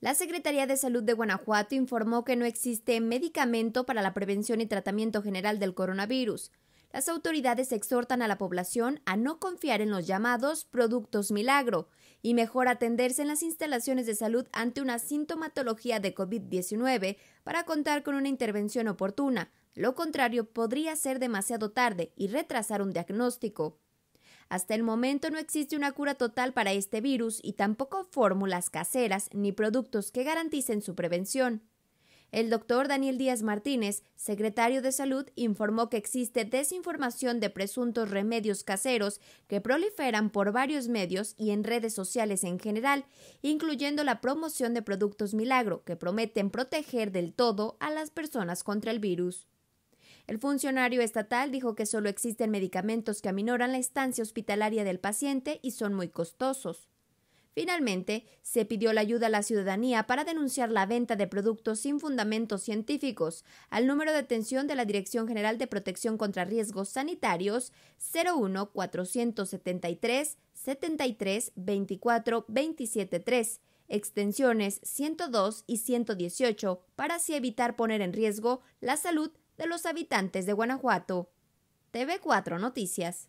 La Secretaría de Salud de Guanajuato informó que no existe medicamento para la prevención y tratamiento general del coronavirus. Las autoridades exhortan a la población a no confiar en los llamados productos milagro y mejor atenderse en las instalaciones de salud ante una sintomatología de COVID-19 para contar con una intervención oportuna. Lo contrario podría ser demasiado tarde y retrasar un diagnóstico. Hasta el momento no existe una cura total para este virus y tampoco fórmulas caseras ni productos que garanticen su prevención. El doctor Daniel Díaz Martínez, secretario de Salud, informó que existe desinformación de presuntos remedios caseros que proliferan por varios medios y en redes sociales en general, incluyendo la promoción de productos milagro que prometen proteger del todo a las personas contra el virus. El funcionario estatal dijo que solo existen medicamentos que aminoran la estancia hospitalaria del paciente y son muy costosos. Finalmente, se pidió la ayuda a la ciudadanía para denunciar la venta de productos sin fundamentos científicos al número de atención de la Dirección General de Protección contra Riesgos Sanitarios 01 473 73 24 extensiones 102 y 118 para así evitar poner en riesgo la salud de los habitantes de Guanajuato. TV4 Noticias.